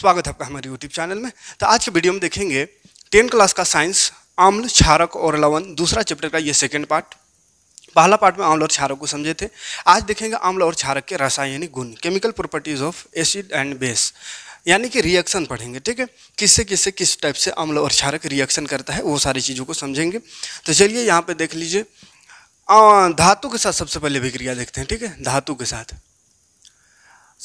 स्वागत है आपका हमारे यूट्यूब चैनल में तो आज के वीडियो में देखेंगे टेन क्लास का साइंस आम्ल क्षारक और लवण दूसरा चैप्टर का ये सेकेंड पार्ट पहला पार्ट में आम्ल और क्षारक को समझे थे आज देखेंगे आम्ल और क्षारक के रासायनिक गुण chemical properties of acid and base यानी कि रिएक्शन पढ़ेंगे ठीक है किससे किससे किस टाइप से अम्ल और क्षारक रिएक्शन करता है वो सारी चीज़ों को समझेंगे तो चलिए यहाँ पर देख लीजिए धातु के साथ सबसे पहले विक्रिया देखते हैं ठीक है धातु के साथ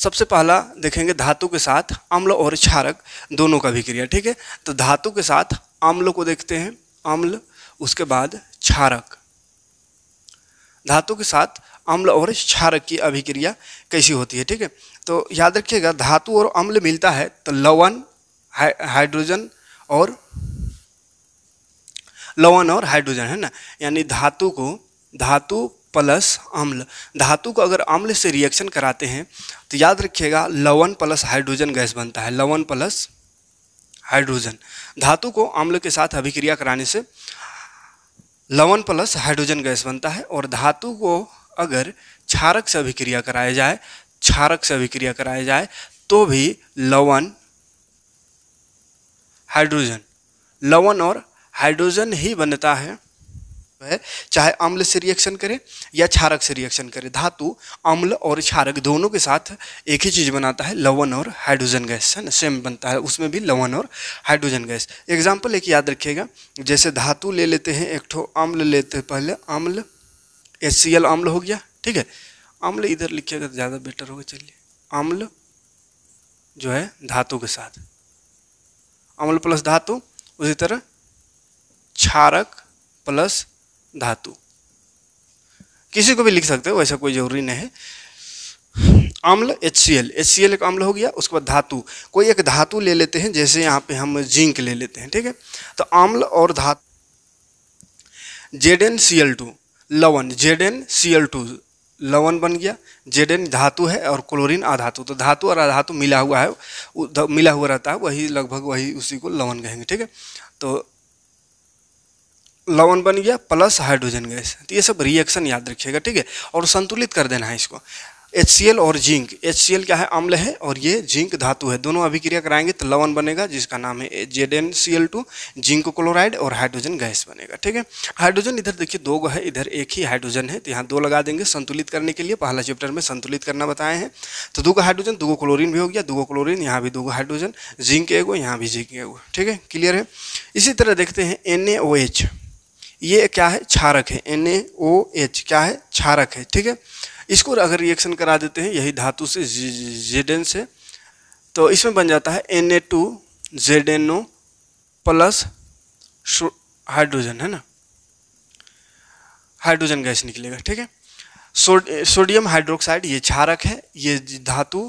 सबसे पहला देखेंगे धातु के साथ अम्ल और क्षारक दोनों का भी क्रिया ठीक है तो धातु के साथ अम्ल को देखते हैं अम्ल उसके बाद क्षारक धातु के साथ अम्ल और क्षारक की अभिक्रिया कैसी होती है ठीक है तो याद रखिएगा धातु और अम्ल मिलता है तो लवण हाइड्रोजन और लवण और हाइड्रोजन है ना यानी धातु को धातु प्लस अम्ल धातु को अगर अम्ल से रिएक्शन कराते हैं तो याद रखिएगा लवन प्लस हाइड्रोजन गैस बनता है लवन प्लस हाइड्रोजन धातु को अम्ल के साथ अभिक्रिया कराने से लवन प्लस हाइड्रोजन गैस बनता है और धातु को अगर क्षारक से अभिक्रिया कराया जाए क्षारक से अभिक्रिया कराया जाए तो भी लवन हाइड्रोजन लवन और हाइड्रोजन ही बनता है है चाहे अम्ल से रिएक्शन करे या क्षारक से रिएक्शन करे धातु अम्ल और क्षारक दोनों के साथ एक ही चीज़ बनाता है लवण और हाइड्रोजन गैस है ना सेम बनता है उसमें भी लवण और हाइड्रोजन गैस एग्जाम्पल एक याद रखिएगा जैसे धातु ले लेते हैं एक ठो अम्ल लेते हैं पहले अम्ल एच अम्ल हो गया ठीक है अम्ल इधर लिखिएगा तो ज़्यादा बेटर होगा चलिए अम्ल जो है धातु के साथ अम्ल प्लस धातु उसी तरह क्षारक प्लस धातु किसी को भी लिख सकते हो वैसा कोई जरूरी नहीं है आम्ल H C L H C L एक आम्ल हो गया उसके बाद धातु कोई एक धातु ले लेते हैं जैसे यहाँ पे हम जिंक ले लेते हैं ठीक है तो आम्ल और धातु Z N C L two लवन Z N C L two लवन बन गया जेड एन धातु है और क्लोरीन आधातु तो धातु और आधातु मिला हुआ है मिला हुआ रहता है वही लगभग वही उसी को लवन कहेंगे ठीक है तो लवन बन गया प्लस हाइड्रोजन गैस तो ये सब रिएक्शन याद रखिएगा ठीक है और संतुलित कर देना है इसको एच और जिंक एच क्या है अम्ल है और ये जिंक धातु है दोनों अभिक्रिया कराएंगे तो लवन बनेगा जिसका नाम है Z N C L two zinc chloride और हाइड्रोजन गैस बनेगा ठीक है हाइड्रोजन इधर देखिए दो है इधर एक ही हाइड्रोजन है तो यहाँ दो लगा देंगे संतुलित करने के लिए पहला चैप्टर में संतुलित करना बताए हैं तो दो हाइड्रोजन दो क्लोरीन भी हो गया दो क्लोरीन यहाँ भी दो हाइड्रोजन जिंक एगो यहाँ भी जिंक एगो ठीक है क्लियर है इसी तरह देखते हैं एन ये क्या है क्षारक है एन क्या है क्षारक है ठीक है इसको अगर रिएक्शन करा देते हैं यही धातु से जेडन से तो इसमें बन जाता है N A two Z N O plus hydrogen है ना हाइड्रोजन गैस निकलेगा ठीक है सो, सोडियम हाइड्रोक्साइड ये क्षारक है ये धातु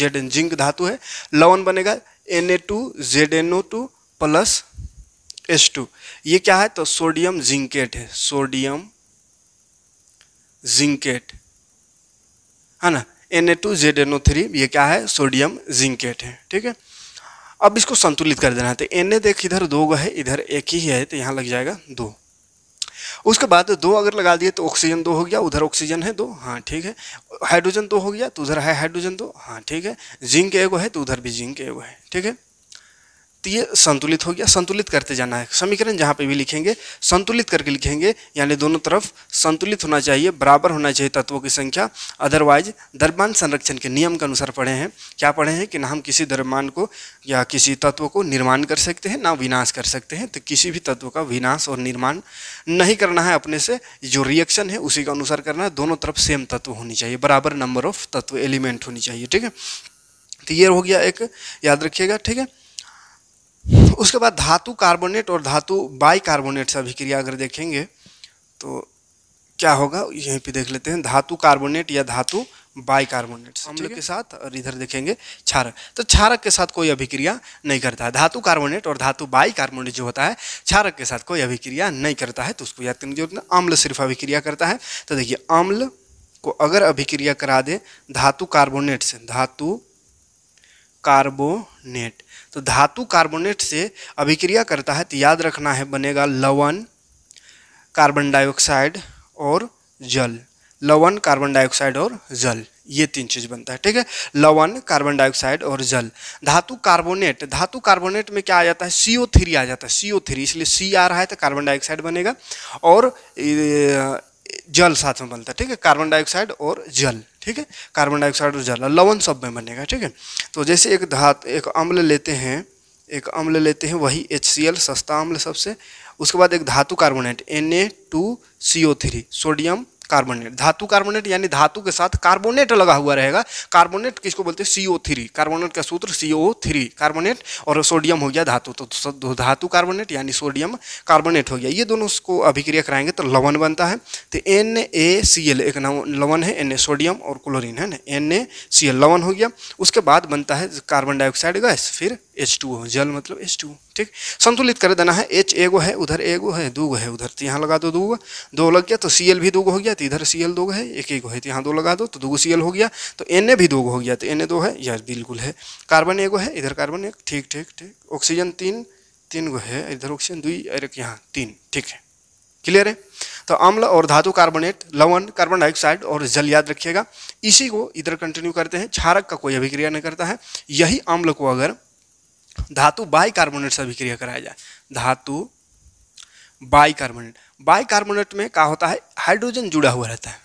जेड जिंक धातु है लवन बनेगा N A two Z N O two plus S two ये क्या है तो सोडियम जिंकेट है सोडियम जिंकेट है ना N A two Z N O three ये क्या है सोडियम जिंकेट है ठीक है अब इसको संतुलित कर देना है तो एन ए देख इधर दो है इधर एक ही है तो यहाँ लग जाएगा दो उसके बाद दो अगर लगा दिए तो ऑक्सीजन दो हो गया उधर ऑक्सीजन है दो हाँ ठीक है हाइड्रोजन दो हो गया तो उधर है हाइड्रोजन दो हाँ ठीक है जिंक एगो है तो उधर भी जिंक एगो है ठीक है तो ये संतुलित हो गया संतुलित करते जाना है समीकरण जहाँ पे भी लिखेंगे संतुलित करके लिखेंगे यानी दोनों तरफ संतुलित होना चाहिए बराबर होना चाहिए तत्वों की संख्या अदरवाइज दरमान संरक्षण के नियम के अनुसार पढ़े हैं क्या पढ़े हैं कि ना हम किसी दरमान को या किसी तत्व को निर्माण कर सकते हैं ना विनाश कर सकते हैं तो किसी भी तत्व का विनाश और निर्माण नहीं करना है अपने से जो रिएक्शन है उसी के अनुसार करना है दोनों तरफ सेम तत्व होनी चाहिए बराबर नंबर ऑफ तत्व एलिमेंट होनी चाहिए ठीक है तो ये हो गया एक याद रखिएगा ठीक है उसके बाद धातु कार्बोनेट और धातु बाई कार्बोनेट से अभिक्रिया अगर देखेंगे तो क्या होगा यहीं पे देख लेते हैं धातु कार्बोनेट या धातु बाई कार्बोनेट अम्ल के साथ और इधर देखेंगे क्षारक तो क्षारक के साथ कोई अभिक्रिया नहीं करता है धातु कार्बोनेट और धातु बाई कार्बोनेट जो होता है क्षारक के साथ कोई अभिक्रिया नहीं करता है तो उसको याद करने की जरूरत अम्ल सिर्फ अभिक्रिया करता है तो देखिए अम्ल को अगर अभिक्रिया करा दे धातु कार्बोनेट से धातु कार्बोनेट तो धातु कार्बोनेट से अभिक्रिया करता है तो याद रखना है बनेगा लवण कार्बन डाइऑक्साइड और जल लवण कार्बन डाइऑक्साइड और जल ये तीन चीज़ बनता है ठीक है लवण कार्बन डाइऑक्साइड और जल धातु कार्बोनेट धातु कार्बोनेट में क्या आ जाता है सी थ्री आ जाता है सी थ्री इसलिए सी आ रहा है तो कार्बन डाइऑक्साइड बनेगा और जल साथ में बनता है ठीक है कार्बन डाइऑक्साइड और जल ठीक है कार्बन डाइऑक्साइड और जला लवन सब में बनेगा ठीक है तो जैसे एक धात एक अम्ल लेते हैं एक अम्ल लेते हैं वही एच सी एल सस्ता अम्ल सबसे उसके बाद एक धातु carbonate N A two C O three sodium carbonate धातु कार्बोनेट यानी धातु के साथ कार्बोनेट लगा हुआ रहेगा कार्बोनेट किसको बोलते हैं सीओ थ्री कार्बोनेट का सूत्र सीओ थ्री कार्बोनेट और सोडियम हो गया धातु तो धातु कार्बोनेट यानी सोडियम कार्बोनेट हो गया ये दोनों उसको अभिक्रिया कराएंगे तो लवन बनता है तो एन ए सी एल एक नाम लवन है एन ए सोडियम और क्लोरीन है ना एन ए सी एल लवन हो गया उसके बाद बनता है कार्बन डाइऑक्साइड गैस फिर एच टू जल मतलब एच टू ठीक संतुलित कर देना है एच एगो है उधर एगो है दो गो है उधर तो यहाँ लगा दो दो गो दो लग गया तो सी एल भी दो गो हो गया तो इधर सी एल दो गो है एक एक है तो यहाँ दो लगा दो तो दो गो सी एल हो गया तो एन ए भी दो गो हो गया तो एन ए दो है यार बिल्कुल है कार्बन एगो है इधर कार्बन एक ठीक ठीक ठीक ऑक्सीजन तीन तीन गो है इधर ऑक्सीजन दुई और यहाँ तीन ठीक है क्लियर है तो अम्ल और धातु कार्बोनेट लवण कार्बन डाइऑक्साइड और जल याद रखिएगा इसी को इधर कंटिन्यू करते हैं क्षारक का कोई अभिक्रिया नहीं करता है यही अम्ल को अगर धातु बाइकार्बोनेट से अभिक्रिया कराया जाए धातु बाइकार्बोनेट बाइकार्बोनेट में क्या होता है हाइड्रोजन जुड़ा हुआ रहता है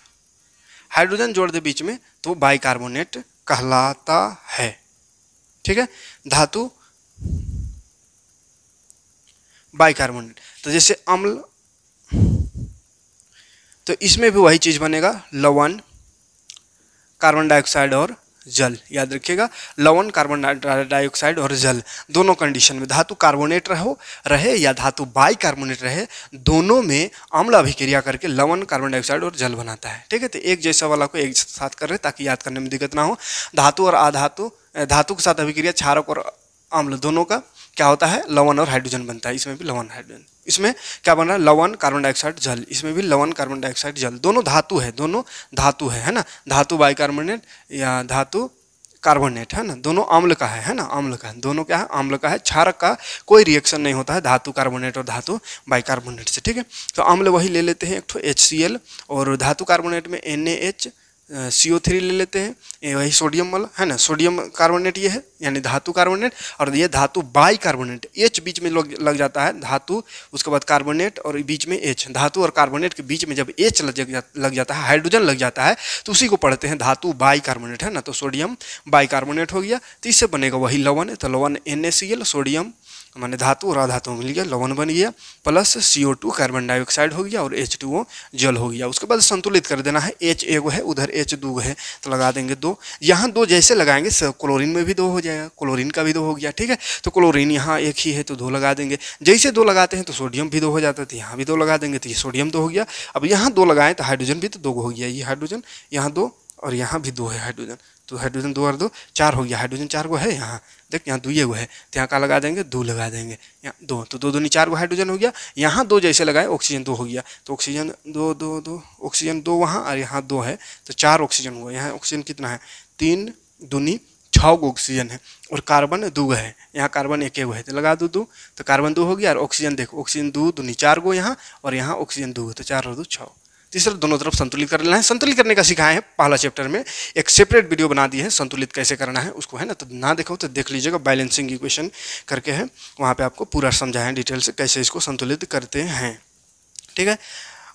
हाइड्रोजन जोड़ दे बीच में तो वो बाइकार्बोनेट कहलाता है ठीक है धातु बाइकार्बोनेट तो जैसे अम्ल तो इसमें भी वही चीज़ बनेगा लवण कार्बन डाइऑक्साइड और जल याद रखिएगा लवण कार्बन डाइऑक्साइड और जल दोनों कंडीशन में धातु कार्बोनेट रहो रहे या धातु बाई कार्बोनेट रहे दोनों में अम्ल अभिक्रिया करके लवण कार्बन डाइऑक्साइड और जल बनाता है ठीक है तो एक जैसा वाला को एक साथ कर रहे ताकि याद करने में दिक्कत ना हो धातु और आधातु धातु के साथ अभिक्रिया क्षारक और अम्ल दोनों का क्या होता है लवन और हाइड्रोजन बनता है इसमें भी लवन हाइड्रोजन इसमें क्या बन रहा है लवन कार्बन डाइऑक्साइड जल इसमें भी लवन कार्बन डाइऑक्साइड जल दोनों धातु है दोनों धातु है है ना धातु बाइकार्बोनेट या धातु कार्बोनेट है ना दोनों आम्ल का है है ना आम्ल का है दोनों क्या है आम्ल का है क्षारक का कोई रिएक्शन नहीं होता है धातु कार्बोनेट और धातु बाइकार्बोनेट से ठीक है तो आम्ल वही ले लेते हैं एक ठो एच और धातु कार्बोनेट में एन सी ओ थ्री ले लेते हैं ये वही सोडियम वाला है ना सोडियम कार्बोनेट ये है यानी धातु कार्बोनेट और ये धातु बाई कार्बोनेट एच बीच में लग लग जाता है धातु उसके बाद कार्बोनेट और बीच में एच धातु और कार्बोनेट के बीच में जब एच लग, जा, लग जाता है हाइड्रोजन लग जाता है तो उसी को पढ़ते हैं धातु बाई कार्बोनेट है ना तो सोडियम बाई कार्बोनेट हो गया तो इससे बनेगा वही लवन तो लवन एन सोडियम माने धातु और अधातु मिल गया लवन बन गया plus C O two carbon dioxide हो गया और एच टू ओ जल हो गया उसके बाद संतुलित कर देना है एच एगो है उधर एच दो है तो लगा देंगे दो यहाँ दो जैसे लगाएंगे क्लोरीन में भी दो हो जाएगा क्लोरीन का भी दो हो गया ठीक है तो क्लोरीन यहाँ एक ही है तो दो लगा देंगे जैसे दो लगाते हैं तो सोडियम भी दो हो जाता है तो यहाँ भी दो लगा देंगे तो ये सोडियम दो हो गया अब यहाँ दो लगाएं तो हाइड्रोजन भी तो दो हो गया ये हाइड्रोजन यहाँ दो और यहाँ भी दो है हाइड्रोजन तो हाइड्रोजन दो और दो चार हो गया हाइड्रोजन चार को है यहाँ देख यहाँ दुए हुए है तो यहाँ का लगा देंगे दो लगा देंगे यहाँ दो तो दो दूनी चार गो हाइड्रोजन हो गया यहाँ दो जैसे लगाए ऑक्सीजन दो हो गया तो ऑक्सीजन दो दो दो ऑक्सीजन दो वहाँ और यहाँ दो है तो चार ऑक्सीजन हुआ यहाँ ऑक्सीजन कितना है तीन दूनी छः गो ऑक्सीजन है और कार्बन दो गो है यहाँ कार्बन एक गो है तो लगा दो दो तो कार्बन दो हो गया और ऑक्सीजन देखो ऑक्सीजन दो दूनी चार गो यहाँ और यहाँ ऑक्सीजन दो तो चार दो छः तीसरा दोनों तरफ संतुलित कर लेना है संतुलित करने का सिखाए हैं पहला चैप्टर में एक सेपरेट वीडियो बना दिए हैं संतुलित कैसे करना है उसको है ना तो ना देखो तो देख लीजिएगा बैलेंसिंग इक्वेशन करके है वहाँ पर आपको पूरा समझाया है डिटेल से कैसे इसको संतुलित करते हैं ठीक है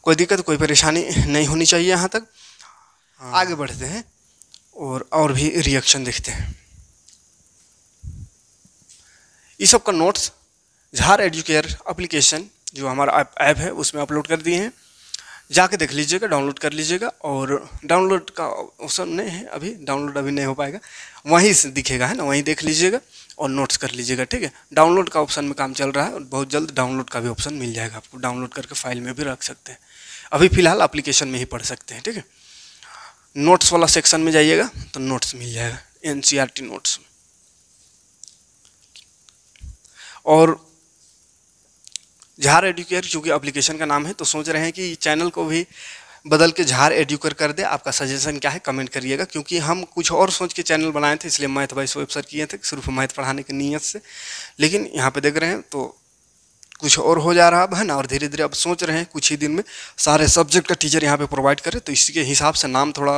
कोई दिक्कत कोई परेशानी नहीं होनी चाहिए यहाँ तक हाँ। आगे बढ़ते हैं और और भी रिएक्शन देखते हैं इस सब का नोट्स झार एडुकेयर एप्लीकेशन जो हमारा ऐप है उसमें अपलोड कर दिए हैं जाके देख लीजिएगा डाउनलोड कर लीजिएगा और डाउनलोड का ऑप्शन नहीं है अभी डाउनलोड अभी नहीं हो पाएगा वहीं से दिखेगा है ना वहीं देख लीजिएगा और नोट्स कर लीजिएगा ठीक है डाउनलोड का ऑप्शन में काम चल रहा है और बहुत जल्द डाउनलोड का भी ऑप्शन मिल जाएगा आपको डाउनलोड करके फाइल में भी रख सकते हैं अभी फ़िलहाल अप्लीकेशन में ही पढ़ सकते हैं ठीक है नोट्स वाला सेक्शन में जाइएगा तो नोट्स मिल जाएगा एन नोट्स e और झार एडुकेयर चूँकि अप्लीकेशन का नाम है तो सोच रहे हैं कि चैनल को भी बदल के झार एडुकेयर कर दे आपका सजेशन क्या है कमेंट करिएगा क्योंकि हम कुछ और सोच के चैनल बनाए थे इसलिए मैथ वाइस वेब सर किए थे सिर्फ मैथ पढ़ाने की नीयत से लेकिन यहाँ पे देख रहे हैं तो कुछ और हो जा रहा अब है ना और धीरे धीरे अब सोच रहे हैं कुछ ही दिन में सारे सब्जेक्ट का टीचर यहाँ पे प्रोवाइड करे तो इसके हिसाब से नाम थोड़ा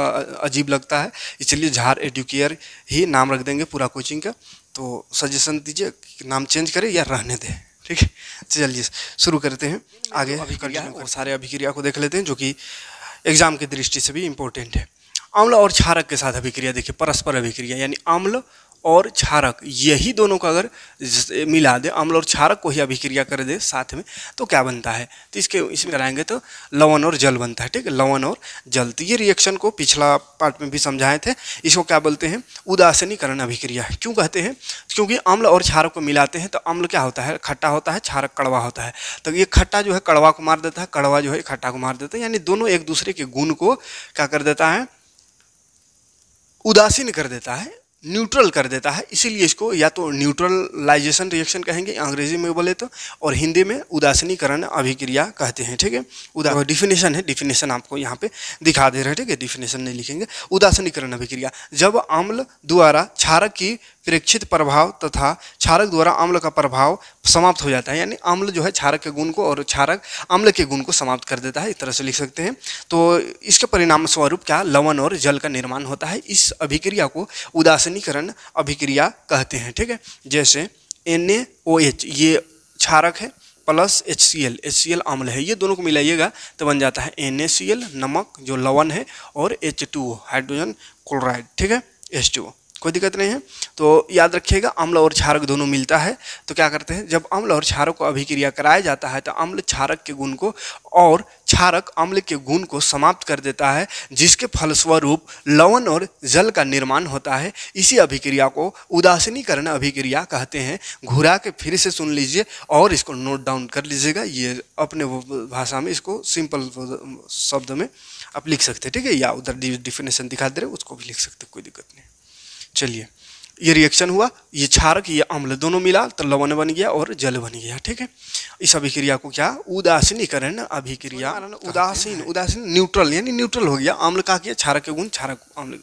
अजीब लगता है इसलिए झार एडुकेयर ही नाम रख देंगे पूरा कोचिंग का तो सजेशन दीजिए नाम चेंज करें या रहने दें ठीक है चलिए शुरू करते हैं आगे तो अभिक्रिया और सारे अभिक्रिया को देख लेते हैं जो कि एग्जाम की दृष्टि से भी इम्पोर्टेंट है आम्ल और क्षारक के साथ अभिक्रिया देखिए परस्पर अभिक्रिया यानी आम्ल और क्षारक यही दोनों का अगर मिला दे अम्ल और क्षारक को ही अभिक्रिया कर दे साथ में तो क्या बनता है तो इसके इसमें कराएंगे तो लवण और जल बनता है ठीक है लवण और जल तो ये रिएक्शन को पिछला पार्ट में भी समझाए थे इसको क्या बोलते हैं उदासीनीकरण अभिक्रिया क्यों कहते हैं क्योंकि अम्ल और क्षारक को मिलाते हैं तो अम्ल क्या होता है खट्टा होता है क्षारक कड़वा होता है तो ये खट्टा जो है कड़वा को मार देता है कड़वा जो है खट्टा को मार देता है यानी दोनों एक दूसरे के गुण को क्या कर देता है उदासीन कर देता है न्यूट्रल कर देता है इसीलिए इसको या तो न्यूट्रलाइजेशन रिएक्शन कहेंगे अंग्रेजी में बोले तो और हिंदी में उदासनीकरण अभिक्रिया कहते हैं ठीक है उदा डिफिनेशन है डिफिनेशन आपको यहाँ पे दिखा दे रहे हैं ठीक है डिफिनेशन नहीं लिखेंगे उदासीनीकरण अभिक्रिया जब अम्ल द्वारा क्षारक की प्रेक्षित प्रभाव तथा क्षारक द्वारा अम्ल का प्रभाव समाप्त हो जाता है यानी अम्ल जो है क्षारक के गुण को और क्षारक अम्ल के गुण को समाप्त कर देता है इस तरह से लिख सकते हैं तो इसके परिणाम स्वरूप क्या लवन और जल का निर्माण होता है इस अभिक्रिया को उदासन रासनीकरण अभिक्रिया कहते हैं ठीक है जैसे एन ये क्षारक है plus H C L H C L अम्ल है ये दोनों को मिलाइएगा तो बन जाता है एन नमक जो लवण है और एच टू हाइड्रोजन क्लोराइड ठीक है एच टू कोई दिक्कत नहीं है तो याद रखिएगा अम्ल और क्षारक दोनों मिलता है तो क्या करते हैं जब अम्ल और क्षारक को अभिक्रिया कराया जाता है तो अम्ल क्षारक के गुण को और क्षारक अम्ल के गुण को समाप्त कर देता है जिसके फलस्वरूप लवण और जल का निर्माण होता है इसी अभिक्रिया को उदासीनीकरण अभिक्रिया कहते हैं घुरा के फिर से सुन लीजिए और इसको नोट डाउन कर लीजिएगा ये अपने भाषा में इसको सिंपल शब्द में आप लिख सकते हैं ठीक है या उधर डिफिनेशन दिखा दे रहे उसको भी लिख सकते कोई दिक्कत नहीं चलिए ये रिएक्शन हुआ ये क्षारक ये अम्ल दोनों मिला तो लवण बन गया और जल बन गया ठीक है इस अभिक्रिया को क्या उदासीनीकरण अभिक्रिया उदासीन उदासीन न्यूट्रल यानी न्यूट्रल हो गया अम्ल का किया क्षारक गुण क्षारक अम्ल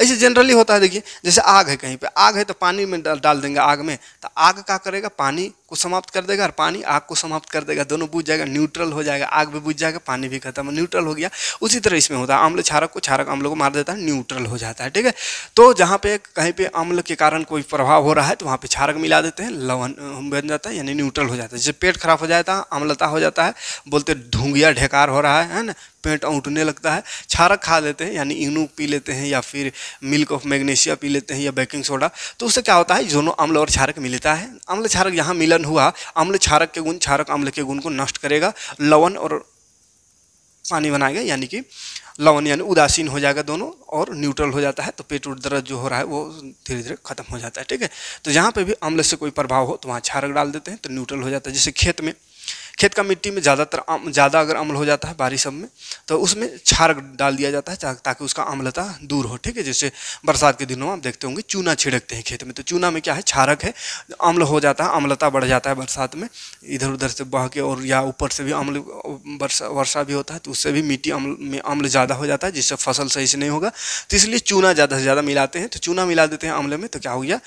ऐसे जनरली होता है देखिए जैसे आग है कहीं पे आग है तो पानी में डाल, डाल देंगे आग में तो आग का करेगा पानी को समाप्त कर देगा और पानी आग को समाप्त कर देगा दोनों बुझ जाएगा न्यूट्रल हो जाएगा आग भी बुझ जाएगा पानी भी खत्म न्यूट्रल हो गया उसी तरह इसमें होता है अम्ल छारक को छारक अम्ल को मार देता है न्यूट्रल हो जाता है ठीक है तो जहाँ पे कहीं पर अम्ल के कारण कोई प्रभाव हो रहा है तो वहाँ पर छारक मिला देते हैं लवन बन जाता है यानी न्यूट्रल हो जाता है जैसे पेट खराब हो जाता है अम्लता हो जाता है बोलते ढूंगिया ढेकार हो रहा है ना पेट उठने लगता है छारक खा लेते हैं यानी इनू पी लेते हैं या फिर मिल्क ऑफ मैग्नेशिया पी लेते हैं या बेकिंग सोडा तो उससे क्या होता है दोनों अम्ल और छारक मिलता है अम्ल छारक यहाँ मिलन हुआ अम्ल छारक के गुण छारक अम्ल के गुण को नष्ट करेगा लवन और पानी बनाएगा यानी कि लवन यानी उदासीन हो जाएगा दोनों और न्यूट्रल हो जाता है तो पेट उठ दर्द जो हो रहा है वो धीरे धीरे खत्म हो जाता है ठीक है तो जहाँ पे भी अम्ल से कोई प्रभाव हो तो वहाँ छारक डाल देते हैं तो न्यूट्रल हो जाता है जैसे खेत में खेत का मिट्टी में ज़्यादातर ज़्यादा अगर अम्ल हो जाता है बारिश सब में तो उसमें छार डाल दिया जाता है ताकि उसका अम्लता दूर हो ठीक है जैसे बरसात के दिनों में आप देखते होंगे चूना छिड़कते हैं खेत में तो चूना में क्या है छारक है अम्ल हो जाता है अम्लता बढ़ जाता है बरसात में इधर उधर से बह के और या ऊपर से भी अम्ल वर्षा वर्षा भी होता है तो उससे भी मिट्टी अम्ल में अम्ल ज़्यादा हो जाता है जिससे फसल सही से नहीं होगा तो इसलिए चूना ज़्यादा से ज़्यादा मिलाते हैं तो चूना मिला देते हैं अम्ल में तो क्या हो गया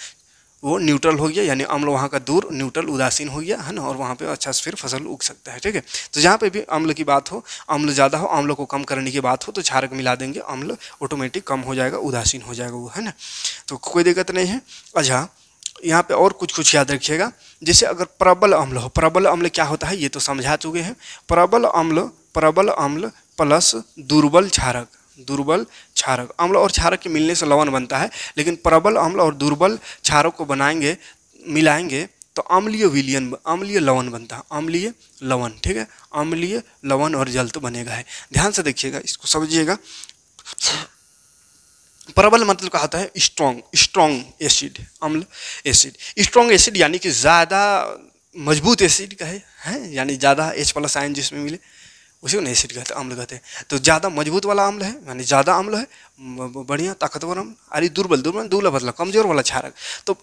वो न्यूट्रल हो गया यानी अम्ल वहाँ का दूर न्यूट्रल उदासीन हो गया है ना और वहाँ पे अच्छा से फिर फसल उग सकता है ठीक है तो जहाँ पे भी अम्ल की बात हो अम्ल ज़्यादा हो अम्ल को कम करने की बात हो तो झारक मिला देंगे अम्ल ऑटोमेटिक कम हो जाएगा उदासीन हो जाएगा वो है ना तो कोई दिक्कत नहीं है अच्छा यहाँ पे और कुछ कुछ याद रखिएगा जैसे अगर प्रबल अम्ल हो प्रबल अम्ल क्या होता है ये तो समझा चुके हैं प्रबल अम्ल प्रबल अम्ल प्लस दुर्बल झारक दुर्बल क्षारक अम्ल और क्षारक के मिलने से लवण बनता है लेकिन प्रबल अम्ल और दुर्बल क्षारक को बनाएंगे मिलाएंगे तो अम्लीय विलियन अम्लीय लवण बनता है अम्लीय लवण ठीक है अम्लीय लवण और जल तो बनेगा है ध्यान से देखिएगा इसको समझिएगा प्रबल मतलब कहा जाता है स्ट्रॉन्ग स्ट्रॉन्ग एसिड अम्ल एसिड स्ट्रॉन्ग एसिड यानी कि ज़्यादा मजबूत एसिड का हैं है? यानी ज़्यादा एच प्लस आयन जिसमें मिले उसी को नहीं एसिड कहते अम्ल कहते हैं तो ज़्यादा मजबूत वाला अम्ल है यानी ज़्यादा अम्ल है बढ़िया ताकतवर अम्ल अरे दुर्बल दुर्बल दुर्लभ मतलब कमज़ोर वाला क्षारक तो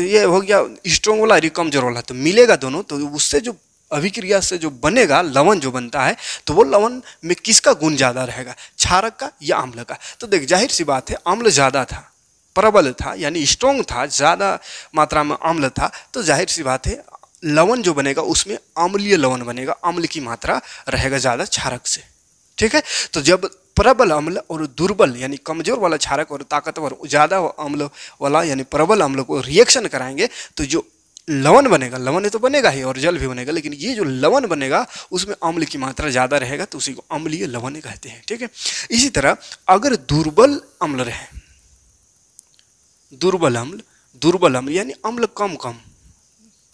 ये हो गया स्ट्रॉन्ग वाला अरे कमज़ोर वाला तो मिलेगा दोनों तो उससे जो अभिक्रिया से जो बनेगा लवन जो बनता है तो वो लवन में किसका गुण ज़्यादा रहेगा क्षारक का या अम्ल का तो देख जाहिर सी बात है अम्ल ज़्यादा था प्रबल था यानी स्ट्रोंग था ज़्यादा मात्रा में अम्ल था तो जाहिर सी बात है लवन जो बनेगा उसमें अम्लीय लवन बनेगा अम्ल की मात्रा रहेगा ज़्यादा क्षारक से ठीक है तो जब प्रबल अम्ल और दुर्बल यानी कमजोर वाला क्षारक और ताकतवर ज़्यादा अम्ल वाला यानी प्रबल अम्ल को रिएक्शन कराएंगे तो जो लवन बनेगा लवन तो बनेगा ही और जल भी बनेगा लेकिन ये जो लवन बनेगा उसमें अम्ल की मात्रा ज़्यादा रहेगा तो उसी को अम्लीय लवन कहते हैं ठीक है इसी तरह अगर दुर्बल अम्ल रहे दुर्बल अम्ल दुर्बल अम्ल यानी अम्ल कम कम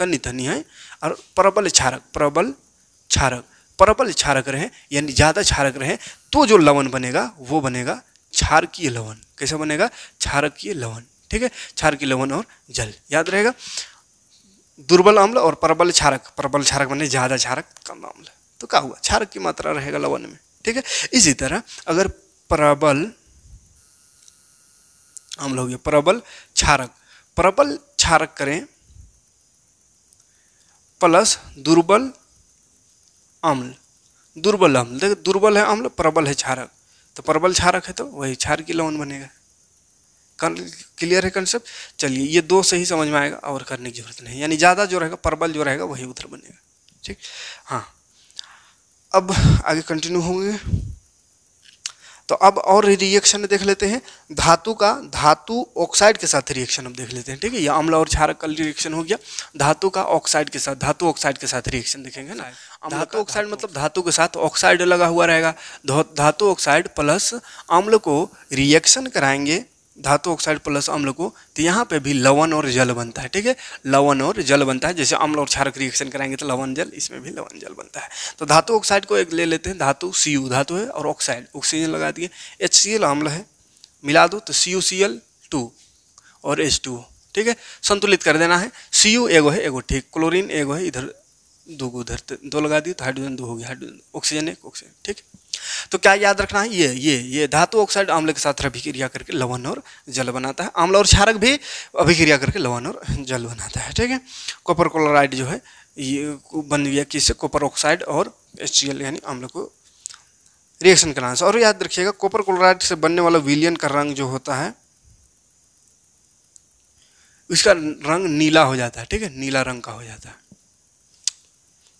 तन्नी तन्नी है और प्रबल क्षारक प्रबल क्षारक प्रबल क्षारक रहे यानी ज़्यादा क्षारक रहे तो जो लवण बनेगा वो बनेगा क्षारकीय लवण कैसा बनेगा क्षारकीय लवण ठीक है क्षारकीय लवण और जल याद रहेगा दुर्बल अम्ल और प्रबल क्षारक प्रबल क्षारक बने ज़्यादा क्षारक कम अम्ल तो क्या हुआ क्षारक की मात्रा रहेगा लवण में ठीक है इसी तरह अगर प्रबल अम्ल हो गया प्रबल क्षारक प्रबल क्षारक करें प्लस दुर्बल अम्ल दुर्बल अम्ल देख दुर्बल है अम्ल प्रबल है क्षारक तो प्रबल क्षारक है तो वही क्षार की लवण बनेगा क्लियर है कंसेप्ट चलिए ये दो से ही समझ में आएगा और करने की जरूरत नहीं यानी ज़्यादा जो रहेगा प्रबल जो रहेगा वही उधर बनेगा ठीक हाँ अब आगे कंटिन्यू होंगे तो अब और रिएक्शन देख लेते हैं धातु का धातु ऑक्साइड के साथ रिएक्शन अब देख लेते हैं ठीक है या अम्ल और क्षारक का रिएक्शन हो गया धातु का ऑक्साइड के साथ धातु ऑक्साइड के साथ रिएक्शन देखेंगे ना धातु ऑक्साइड मतलब धातु के साथ ऑक्साइड लगा हुआ रहेगा धातु ऑक्साइड प्लस अम्ल को रिएक्शन कराएंगे धातु ऑक्साइड प्लस अम्ल को तो यहाँ पे भी लवण और जल बनता है ठीक है लवण और जल बनता है जैसे अम्ल और क्षारक रिएक्शन कराएंगे तो लवण जल इसमें भी लवण जल बनता है तो धातु ऑक्साइड को एक ले लेते हैं धातु सी धातु है और ऑक्साइड ऑक्सीजन लगा दिए एच सी एल अम्ल है मिला दो तो C U C L two और एच टू ठीक है संतुलित कर देना है सी यू एगो है एगो ठीक क्लोरिन एगो है इधर दो को उधर दो लगा दिए तो हाइड्रोजन दो हो गया हाइड्रोजन ऑक्सीजन एक ऑक्सीजन ठीक है तो क्या याद रखना है ये ये ये धातु ऑक्साइड आम्ल के साथ अभिक्रिया करके लवण और जल बनाता है आम्ल और क्षारक भी अभिक्रिया करके लवण और जल बनाता है ठीक है कॉपर क्लोराइड जो है ये बन गया किससे कॉपर ऑक्साइड और एच यानी आम्ल को रिएक्शन कराना से और याद रखिएगा कॉपर क्लोराइड से बनने वाला विलियन का रंग जो होता है इसका रंग नीला हो जाता है ठीक है नीला रंग का हो जाता है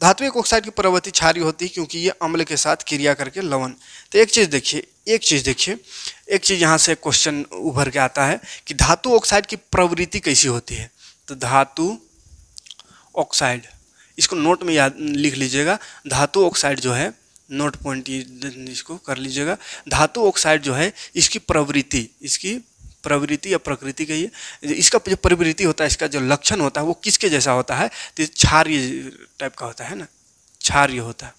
धात्विक ऑक्साइड की प्रवृत्ति क्षारी होती है क्योंकि ये अम्ल के साथ क्रिया करके लवण तो एक चीज़ देखिए एक चीज़ देखिए एक चीज़ यहाँ से क्वेश्चन उभर के आता है कि धातु ऑक्साइड की प्रवृत्ति कैसी होती है तो धातु ऑक्साइड इसको नोट में याद लिख लीजिएगा धातु ऑक्साइड जो है नोट पॉइंट इसको कर लीजिएगा धातु ऑक्साइड जो है इसकी प्रवृत्ति इसकी प्रवृत्ति या प्रकृति कहिए इसका जो प्रवृत्ति होता है इसका जो लक्षण होता है वो किसके जैसा होता है तो क्षार्य टाइप का होता है ना क्षार्य होता है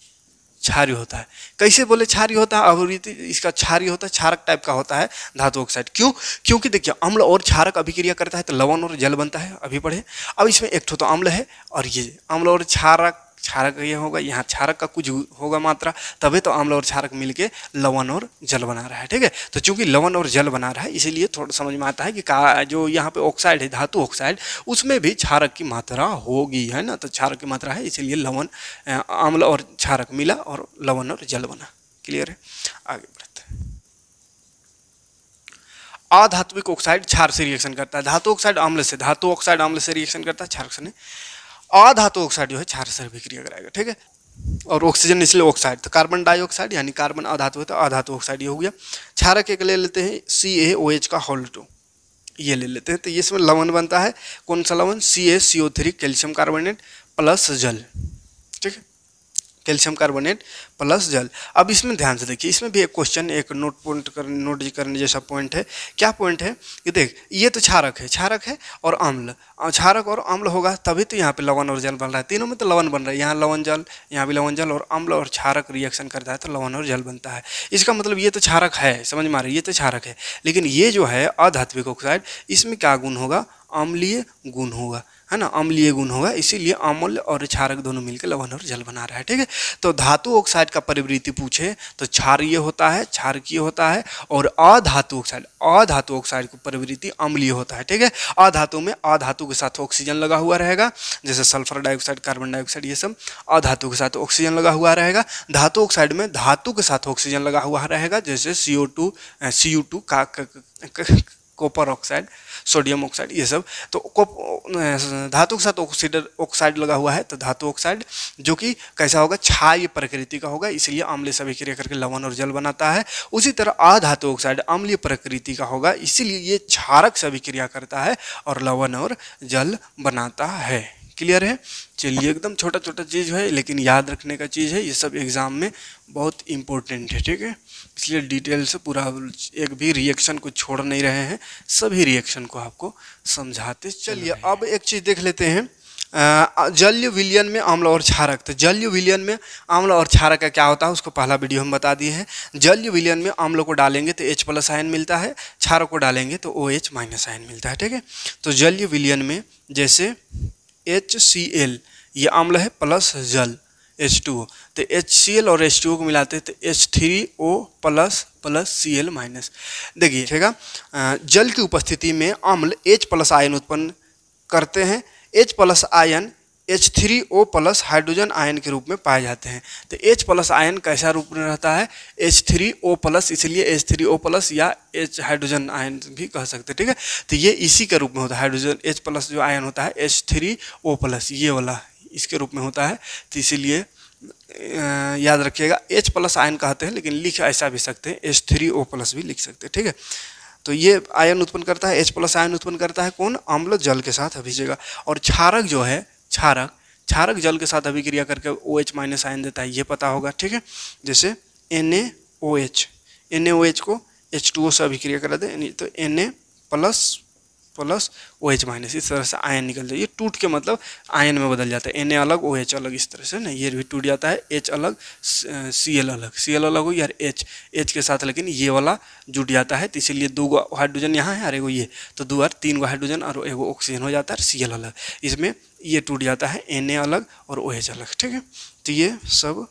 क्षार्य होता है कैसे बोले क्षार्य होता है अवृत्ति इसका क्षार्य होता है क्षारक टाइप का होता है धातु ऑक्साइड क्यों क्योंकि देखिए अम्ल और क्षारक अभिक्रिया करता है तो लवन और जल बनता है अभी पढ़े अब इसमें एक तो अम्ल है और ये अम्ल और क्षारक क्षारक ये होगा यहाँ क्षारक का कुछ होगा मात्रा तभी तो आम्ल और क्षारक मिलके लवण और जल बना रहा है ठीक है तो चूंकि लवण और जल बना रहा है इसीलिए थोड़ा समझ में आता है कि का जो यहाँ पे ऑक्साइड है धातु ऑक्साइड उसमें भी क्षारक की मात्रा होगी है ना तो क्षारक की मात्रा है इसीलिए लवन आम्ल और क्षारक मिला और लवन और जल बना क्लियर है आगे बढ़ते आधात्विक ऑक्साइड क्षार से रिएक्शन करता है धातु ऑक्साइड आम्ल से धातु ऑक्साइड आम्ल से रिएक्शन करता है क्षारक से तो ऑक्साइड जो है क्षार से अभिक्रिया कराएगा ठीक है और ऑक्सीजन इसलिए ऑक्साइड तो कार्बन डाइऑक्साइड यानी कार्बन अधातु तो है तो अधातु तो ऑक्साइड ये हो गया क्षारक एक ले लेते हैं सी ए ओ एच का होल टू ये ले लेते हैं तो इसमें लवन बनता है कौन सा लवन C A C O three calcium carbonate plus जल कैल्शियम कार्बोनेट प्लस जल अब इसमें ध्यान से देखिए इसमें भी एक क्वेश्चन एक नोट पॉइंट कर नोट करने जैसा पॉइंट है क्या पॉइंट है ये देख ये तो क्षारक है क्षारक है और अम्ल क्षारक और अम्ल होगा तभी तो यहाँ पे लवण और जल बन रहा है तीनों में तो लवण बन रहा है यहाँ लवण जल यहाँ भी लवन जल और अम्ल और क्षारक रिएक्शन करता है तो लवन और जल बनता है इसका मतलब ये तो क्षारक है समझ में आ रही है ये तो क्षारक है लेकिन ये जो है अधात्विक ऑक्साइड इसमें क्या गुण होगा अम्लीय गुण होगा है ना अम्लीय गुण होगा इसीलिए अम्ल और क्षारक दोनों मिलकर लवण और जल बना रहा है ठीक है तो धातु ऑक्साइड का परिवृत्ति पूछे तो क्षारीय होता है क्षारकीय होता है और अधातु ऑक्साइड अधातु ऑक्साइड की परिवृत्ति अम्लीय होता है ठीक है अधातु में अधातु के साथ ऑक्सीजन लगा हुआ रहेगा जैसे सल्फर डाइऑक्साइड कार्बन डाइऑक्साइड ये सब अधातु के साथ ऑक्सीजन लगा हुआ रहेगा धातु ऑक्साइड में धातु के साथ ऑक्सीजन लगा हुआ रहेगा जैसे C O two C U two का कॉपर ऑक्साइड सोडियम ऑक्साइड ये सब तो धातु के साथ ऑक्सीडर ऑक्साइड लगा हुआ है तो धातु ऑक्साइड जो कि कैसा होगा छाय प्रकृति का होगा इसलिए अम्लीय क्रिया करके लवण और जल बनाता है उसी तरह अधातु ऑक्साइड अम्लीय प्रकृति का होगा इसीलिए ये क्षारक क्रिया करता है और लवण और जल बनाता है क्लियर है चलिए एकदम छोटा छोटा चीज़ है लेकिन याद रखने का चीज़ है ये सब एग्ज़ाम में बहुत इंपॉर्टेंट है ठीक है इसलिए डिटेल से पूरा एक भी रिएक्शन को छोड़ नहीं रहे हैं सभी रिएक्शन को आपको समझाते चलिए अब एक चीज़ देख लेते हैं जल्य विलियन में आम्ल और क्षारक तो जल्य विलियन में आम्ल और क्षारक का क्या होता है उसको पहला वीडियो हम बता दिए हैं जल्य विलियन में आम्ल को डालेंगे तो H प्लस आयन मिलता है क्षारक को डालेंगे तो ओ एच माइनस आयन मिलता है ठीक है तो जल्य विलियन में जैसे एच सी एल ये आम्ल है प्लस जल एच टू तो एच सी एल और एच टू को मिलाते हैं तो H three O plus plus C L minus देखिए ठीक है जल की उपस्थिति में अम्ल एच प्लस आयन उत्पन्न करते हैं एच प्लस आयन H three O plus hydrogen आयन के रूप में पाए जाते हैं तो एच प्लस आयन कैसा रूप में रहता है एच थ्री ओ प्लस इसलिए एच थ्री ओ प्लस या एच हाइड्रोजन आयन भी कह सकते हैं ठीक है तो ये इसी के रूप में होता है हाइड्रोजन एच प्लस जो आयन होता है एच थ्री ओ प्लस ये वाला इसके रूप में होता है तो इसीलिए याद रखिएगा H प्लस आयन कहते हैं लेकिन लिख ऐसा भी सकते हैं एच थ्री ओ प्लस भी लिख सकते हैं ठीक है तो ये आयन उत्पन्न करता है H प्लस आयन उत्पन्न करता है कौन अम्ल जल के साथ अभिषेगा और क्षारक जो है क्षारक क्षारक जल के साथ अभिक्रिया करके ओ एच माइनस आयन देता है ये पता होगा ठीक है जैसे N A O H N A O H को एच टू ओ से अभिक्रिया करा दे तो N A plus plus O H minus इस तरह से आयन निकल जाए ये टूट के मतलब आयन में बदल जाता है एन ए अलग ओ एच अलग इस तरह से ना ये भी टूट जाता है एच अलग सी एल अलग सी एल अलग हो यार एच एच के साथ लेकिन ये वाला जुट जाता है तो इसीलिए दो गो हाइड्रोजन यहाँ है और एगो ये तो दो और तीन गो हाइड्रोजन और एगो ऑक्सीजन हो जाता है सी एल अलग इसमें ये टूट जाता है एन ए अलग और ओ एच अलग ठीक है तो ये सब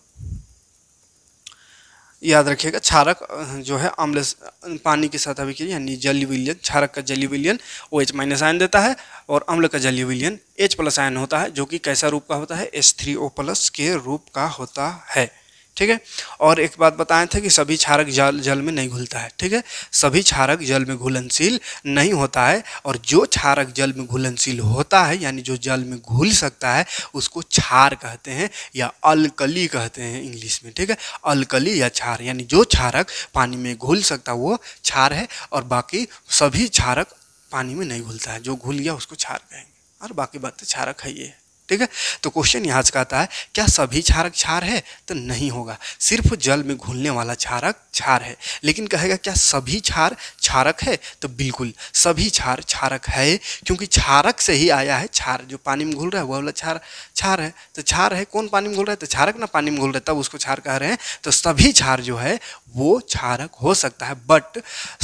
याद रखिएगा क्षारक जो है अम्ल पानी के साथ के यानी जल विलियन क्षारक का जली विलियन ओ एच माइनस आयन देता है और अम्ल का जल विलियन एच प्लस आयन होता है जो कि कैसा रूप का होता है एस थ्री ओ प्लस के रूप का होता है ठीक है और एक बात बताए थे कि सभी क्षारक जल जल में नहीं घुलता है ठीक है सभी क्षारक जल में घुलनशील नहीं होता है और जो क्षारक जल में घुलनशील होता है यानी जो जल में घुल सकता है उसको क्षार कहते हैं या अलकली कहते हैं इंग्लिश में ठीक है अलकली या क्षार यानी जो क्षारक पानी में घुल सकता वो क्षार है और बाकी सभी क्षारक पानी में नहीं घुलता है जो घुल गया उसको क्षार कहेंगे और बाकी बातें क्षारक है ये ठीक है तो क्वेश्चन यहाँ से कहता है क्या सभी क्षारक क्षार है तो नहीं होगा सिर्फ जल में घुलने वाला क्षारक क्षार है लेकिन कहेगा क्या सभी क्षार क्षारक है तो बिल्कुल सभी क्षार क्षारक है क्योंकि क्षारक से ही आया है क्षार जो पानी में घुल रहा है वह वाला क्षार क्षार है तो क्षार है कौन पानी में घुल रहा है तो क्षारक ना पानी में घुल रहा है तब उसको क्षार कह रहे हैं तो सभी क्षार जो है वो क्षारक हो सकता है बट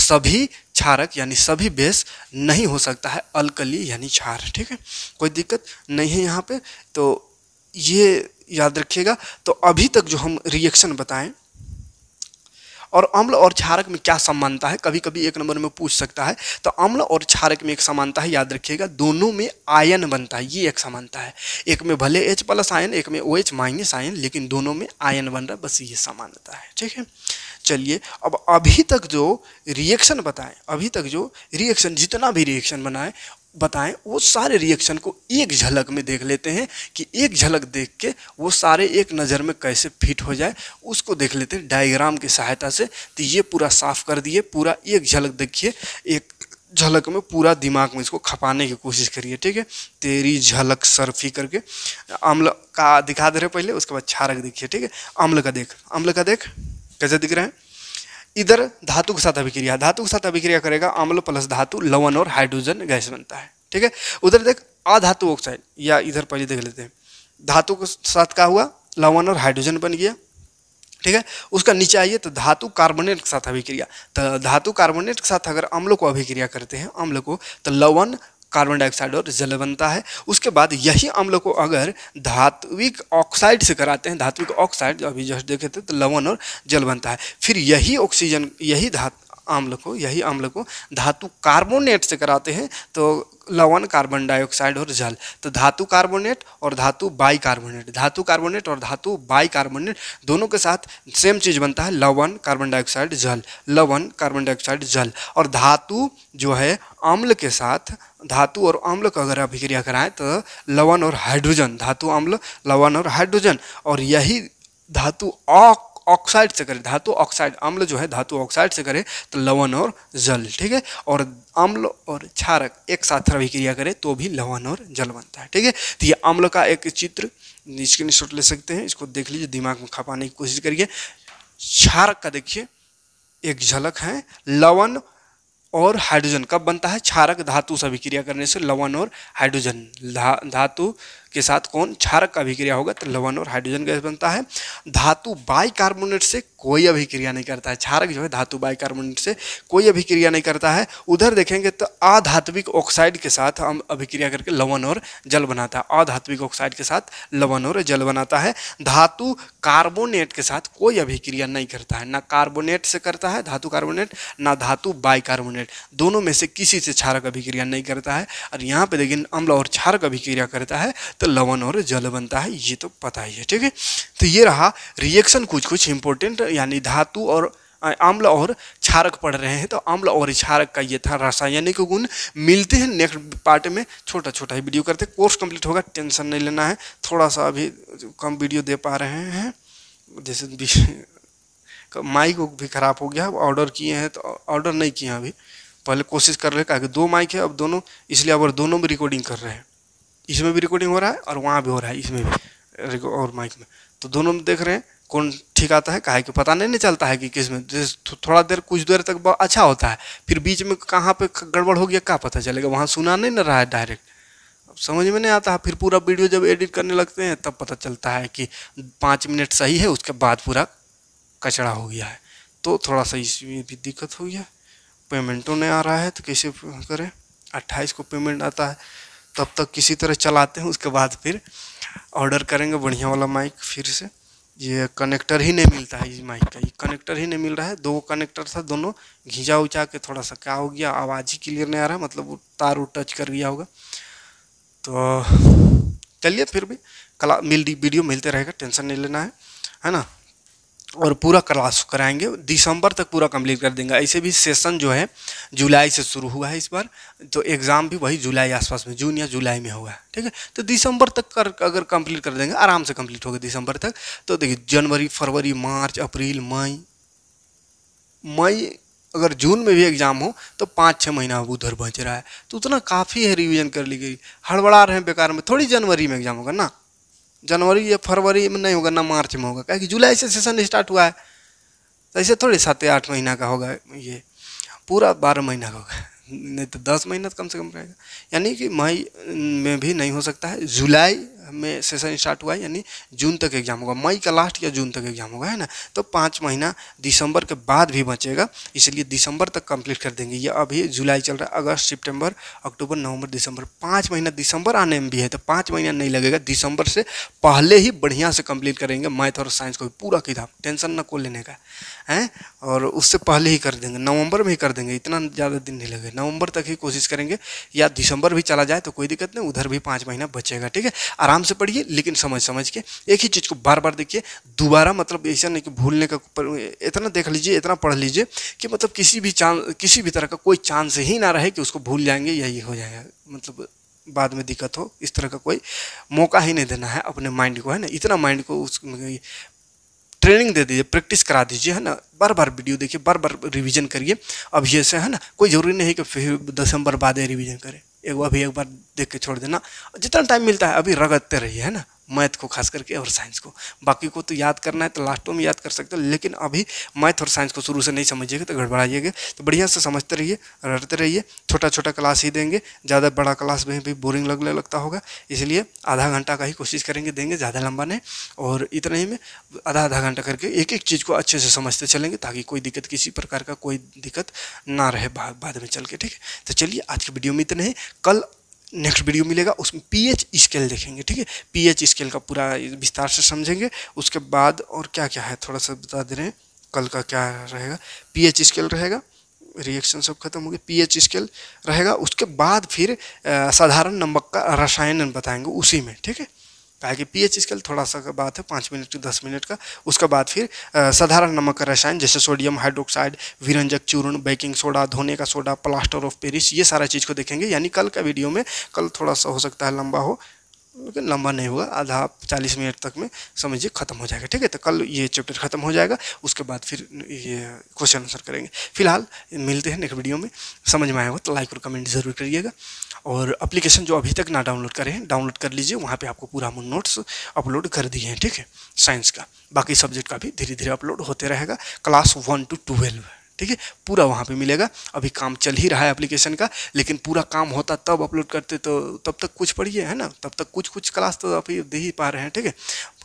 सभी क्षारक यानी सभी बेस नहीं हो सकता है अलकली यानी क्षार ठीक है कोई दिक्कत नहीं है यहाँ पे तो ये याद रखिएगा तो अभी तक जो हम रिएक्शन बताएं और अम्ल और क्षारक में क्या समानता है कभी कभी एक नंबर में पूछ सकता है तो अम्ल और क्षारक में एक समानता है याद रखिएगा दोनों में आयन बनता है ये एक समानता है एक में भले एच प्लस आयन एक में ओ OH एच माइनस आयन लेकिन दोनों में आयन बन रहा है बस ये समानता है ठीक है चलिए अब अभी तक जो रिएक्शन बताएं अभी तक जो रिएक्शन जितना भी रिएक्शन बनाएं बताएं वो सारे रिएक्शन को एक झलक में देख लेते हैं कि एक झलक देख के वो सारे एक नज़र में कैसे फिट हो जाए उसको देख लेते हैं डायग्राम की सहायता से तो ये पूरा साफ कर दिए पूरा एक झलक देखिए एक झलक में पूरा दिमाग में इसको खपाने की कोशिश करिए ठीक है तेरी झलक सरफी करके अम्ल का दिखा दे रहे पहले उसके बाद छारक देखिए ठीक है अम्ल का देख अम्ल का देख कैसे दिख रहे हैं इधर धातु के साथ अभिक्रिया धातु के साथ अभिक्रिया करेगा अम्ल प्लस धातु लवन और हाइड्रोजन गैस बनता है ठीक है उधर देख अधातु ऑक्साइड या इधर पहले देख लेते हैं धातु के साथ क्या हुआ लवन और हाइड्रोजन बन गया ठीक है उसका नीचे आइए तो धातु कार्बोनेट के साथ अभिक्रिया तो धातु कार्बोनेट के साथ अगर अम्ल को अभिक्रिया करते हैं अम्ल को तो लवन कार्बन डाइऑक्साइड और जल बनता है उसके बाद यही अम्ल को अगर धात्विक ऑक्साइड से कराते हैं धात्विक ऑक्साइड अभी जस्ट देखे थे तो लवण और जल बनता है फिर यही ऑक्सीजन यही धातु आम्ल को यही आम्ल को धातु कार्बोनेट से कराते हैं तो लवण कार्बन डाइऑक्साइड और जल तो धातु कार्बोनेट और धातु बाई कार्बोनेट धातु कार्बोनेट और धातु बाई कार्बोनेट दोनों के साथ सेम चीज़ बनता है लवण कार्बन डाइऑक्साइड जल लवण कार्बन डाइऑक्साइड जल और धातु जो है अम्ल के साथ धातु और अम्ल का अगर अभिक्रिया कराएं तो लवण और हाइड्रोजन धातु अम्ल लवण और हाइड्रोजन और यही धातु ऑक ऑक्साइड से करें धातु ऑक्साइड अम्ल जो है धातु ऑक्साइड से करें तो लवण और जल ठीक है और अम्ल और क्षारक एक साथ क्रिया करें तो भी लवण और जल बनता है ठीक है तो ये अम्ल का एक चित्र स्क्रीनशॉट ले सकते हैं इसको देख लीजिए दिमाग में खपाने की कोशिश करिए क्षारक का देखिए एक झलक है लवण और हाइड्रोजन कब बनता है क्षारक धातु से अभिक्रिया करने से लवण और हाइड्रोजन धा, धातु के साथ कौन क्षारक अभिक्रिया होगा तो लवन और हाइड्रोजन गैस बनता है धातु बाइकार्बोनेट से कोई अभिक्रिया नहीं करता है क्षारक जो है धातु बाइकार्बोनेट से कोई अभिक्रिया नहीं करता है उधर देखेंगे तो अधात्विक ऑक्साइड के साथ हम अभिक्रिया करके लवन और जल बनाता है अधात्विक ऑक्साइड के साथ लवन और जल बनाता है धातु कार्बोनेट के साथ कोई अभिक्रिया नहीं करता है ना कार्बोनेट से करता है धातु कार्बोनेट ना धातु बाइकार्बोनेट दोनों में से किसी से क्षारक अभिक्रिया नहीं करता है और यहाँ पे देखिए अम्ल और क्षारक अभिक्रिया करता है तो तो और जल बनता है ये तो पता ही है ठीक है तो ये रहा रिएक्शन कुछ कुछ इंपॉर्टेंट यानी धातु और आम्ल और क्षारक पढ़ रहे हैं तो आम्ल और क्षारक का ये था रासायनिक गुण मिलते हैं नेक्स्ट पार्ट में छोटा छोटा ही वीडियो करते कोर्स कंप्लीट होगा टेंशन नहीं लेना है थोड़ा सा अभी कम वीडियो दे पा रहे हैं जैसे माइक भी ख़राब हो गया ऑर्डर किए हैं तो ऑर्डर नहीं किए अभी पहले कोशिश कर रहे हैं कि दो माइक है अब दोनों इसलिए अब दोनों में रिकॉर्डिंग कर रहे हैं इसमें भी रिकॉर्डिंग हो रहा है और वहाँ भी हो रहा है इसमें भी और माइक में तो दोनों में देख रहे हैं कौन ठीक आता है कहा कि पता नहीं, नहीं चलता है कि किस में थोड़ा देर कुछ देर तक अच्छा होता है फिर बीच में कहाँ पे गड़बड़ हो गया क्या पता चलेगा वहाँ सुना नहीं ना रहा है डायरेक्ट अब समझ में नहीं आता है फिर पूरा वीडियो जब एडिट करने लगते हैं तब पता चलता है कि पाँच मिनट सही है उसके बाद पूरा कचड़ा हो गया है तो थोड़ा सा इसमें भी दिक्कत हो गया पेमेंटों नहीं आ रहा है तो कैसे करें अट्ठाईस को पेमेंट आता है तब तक किसी तरह चलाते हैं उसके बाद फिर ऑर्डर करेंगे बढ़िया वाला माइक फिर से ये कनेक्टर ही नहीं मिलता है इस माइक का ये कनेक्टर ही नहीं मिल रहा है दो कनेक्टर था दोनों घिंचा उचा के थोड़ा सा क्या हो गया आवाज़ ही क्लियर नहीं आ रहा मतलब वो तार वो टच कर गया होगा तो चलिए फिर भी कला मिल वीडियो मिलते रहेगा टेंशन नहीं लेना है है ना और पूरा क्लास कराएंगे दिसंबर तक पूरा कंप्लीट कर देंगे ऐसे भी सेशन जो है जुलाई से शुरू हुआ है इस बार तो एग्ज़ाम भी वही जुलाई आसपास में जून या जुलाई में होगा ठीक है तो दिसंबर तक कर अगर कंप्लीट कर देंगे आराम से कंप्लीट होगा दिसंबर तक तो देखिए जनवरी फरवरी मार्च अप्रैल मई मई अगर जून में भी एग्ज़ाम हो तो पाँच छः महीना अब उधर बच रहा है तो उतना काफ़ी है रिविज़न कर ली गई हड़बड़ा रहे हैं बेकार में थोड़ी जनवरी में एग्ज़ाम होगा ना जनवरी या फरवरी में नहीं होगा ना मार्च में होगा क्या कि जुलाई से सेशन स्टार्ट हुआ है तो ऐसे थोड़ी सात आठ महीना का होगा ये पूरा बारह महीना का होगा नहीं तो दस महीना तो कम से कम रहेगा यानी कि मई में भी नहीं हो सकता है जुलाई में सेशन स्टार्ट हुआ है यानी जून तक एग्जाम होगा मई का लास्ट या जून तक एग्जाम होगा है ना तो पाँच महीना दिसंबर के बाद भी बचेगा इसलिए दिसंबर तक कंप्लीट कर देंगे ये अभी जुलाई चल रहा है अगस्त सितंबर अक्टूबर नवंबर दिसंबर पाँच महीना दिसंबर आने में भी है तो पाँच महीना नहीं लगेगा दिसंबर से पहले ही बढ़िया से कम्प्लीट करेंगे मैथ और साइंस को भी पूरा किताब टेंशन न को लेने का है और उससे पहले ही कर देंगे नवंबर में ही कर देंगे इतना ज़्यादा दिन नहीं लगेगा नवंबर तक ही कोशिश करेंगे या दिसंबर भी चला जाए तो कोई दिक्कत नहीं उधर भी पाँच महीना बचेगा ठीक है आराम आराम से पढ़िए लेकिन समझ समझ के एक ही चीज़ को बार बार देखिए दोबारा मतलब ऐसा नहीं कि भूलने का इतना देख लीजिए इतना पढ़ लीजिए कि मतलब किसी भी चांस किसी भी तरह का कोई चांस ही ना रहे कि उसको भूल जाएंगे या ये हो जाएगा मतलब बाद में दिक्कत हो इस तरह का कोई मौका ही नहीं देना है अपने माइंड को है ना इतना माइंड को उस ट्रेनिंग दे दीजिए प्रैक्टिस करा दीजिए है ना बार बार वीडियो देखिए बार बार रिवीजन करिए अब ये से है ना कोई ज़रूरी नहीं है कि फिर दिसंबर बाद रिवीजन करें एक अभी एक बार देख के छोड़ देना जितना टाइम मिलता है अभी रगतते रहिए है ना मैथ को खास करके और साइंस को बाकी को तो याद करना है तो लास्टों में याद कर सकते हो लेकिन अभी मैथ और साइंस को शुरू से नहीं समझिएगा तो गड़बड़ाइएगा तो बढ़िया से समझते रहिए रटते रहिए छोटा छोटा क्लास ही देंगे ज़्यादा बड़ा क्लास में भी बोरिंग लगने लगता होगा इसलिए आधा घंटा का ही कोशिश करेंगे देंगे ज़्यादा लंबा नहीं और इतना ही में आधा आधा घंटा करके एक एक चीज़ को अच्छे से समझते चलेंगे ताकि कोई दिक्कत किसी प्रकार का कोई दिक्कत ना रहे बाद में चल के ठीक है तो चलिए आज की वीडियो में इतना ही कल नेक्स्ट वीडियो मिलेगा उसमें पी एच स्केल देखेंगे ठीक है पी एच स्केल का पूरा विस्तार से समझेंगे उसके बाद और क्या क्या है थोड़ा सा बता दे रहे हैं कल का क्या रहेगा पी एच स्केल रहेगा रिएक्शन सब खत्म हो गया पी एच स्केल रहेगा उसके बाद फिर साधारण नमक का रसायन बताएंगे उसी में ठीक है आगे एच स्केल थोड़ा सा बात है पाँच मिनट टू दस मिनट का उसके बाद फिर साधारण नमक का रसायन जैसे सोडियम हाइड्रोक्साइड विरंजक चूर्ण बेकिंग सोडा धोने का सोडा प्लास्टर ऑफ पेरिस ये सारा चीज़ को देखेंगे यानी कल का वीडियो में कल थोड़ा सा हो सकता है लंबा हो लंबा नहीं होगा आधा चालीस मिनट तक में समझिए खत्म हो जाएगा ठीक है तो कल ये चैप्टर खत्म हो जाएगा उसके बाद फिर ये क्वेश्चन आंसर करेंगे फिलहाल मिलते हैं नेक्स्ट वीडियो में समझ में आया हो तो लाइक और कमेंट ज़रूर करिएगा और अप्लीकेशन जो अभी तक ना डाउनलोड करें डाउनलोड कर लीजिए वहाँ पर आपको पूरा हम नोट्स अपलोड कर दिए हैं ठीक है साइंस का बाकी सब्जेक्ट का भी धीरे धीरे अपलोड होते रहेगा क्लास वन टू ट्वेल्व ठीक है पूरा वहाँ पे मिलेगा अभी काम चल ही रहा है एप्लीकेशन का लेकिन पूरा काम होता तब अपलोड करते तो तब तक कुछ पढ़िए है ना तब तक कुछ कुछ क्लास तो आप दे ही पा रहे हैं ठीक है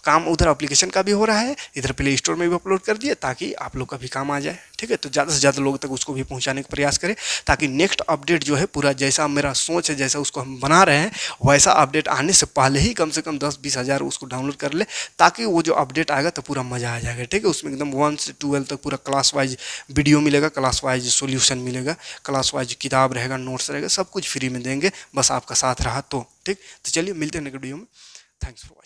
काम उधर अप्लीकेशन का भी हो रहा है इधर प्ले स्टोर में भी अपलोड कर दिए ताकि आप लोग का भी काम आ जाए ठीक है तो ज़्यादा से ज़्यादा लोग तक उसको भी पहुँचाने का प्रयास करें ताकि नेक्स्ट अपडेट जो है पूरा जैसा मेरा सोच है जैसा उसको हम बना रहे हैं वैसा अपडेट आने से पहले ही कम से कम दस बीस हज़ार उसको डाउनलोड कर ले ताकि वो जो अपडेट आएगा तो पूरा मज़ा आ जाएगा ठीक है उसमें एकदम वन से ट्वेल्व तक पूरा क्लास वाइज वीडियो मिलेगा क्लास वाइज सोल्यूशन मिलेगा क्लास वाइज किताब रहेगा नोट्स रहेगा सब कुछ फ्री में देंगे बस आपका साथ रहा तो ठीक तो चलिए मिलते हैं नेक्स्ट वीडियो में थैंक्स फॉर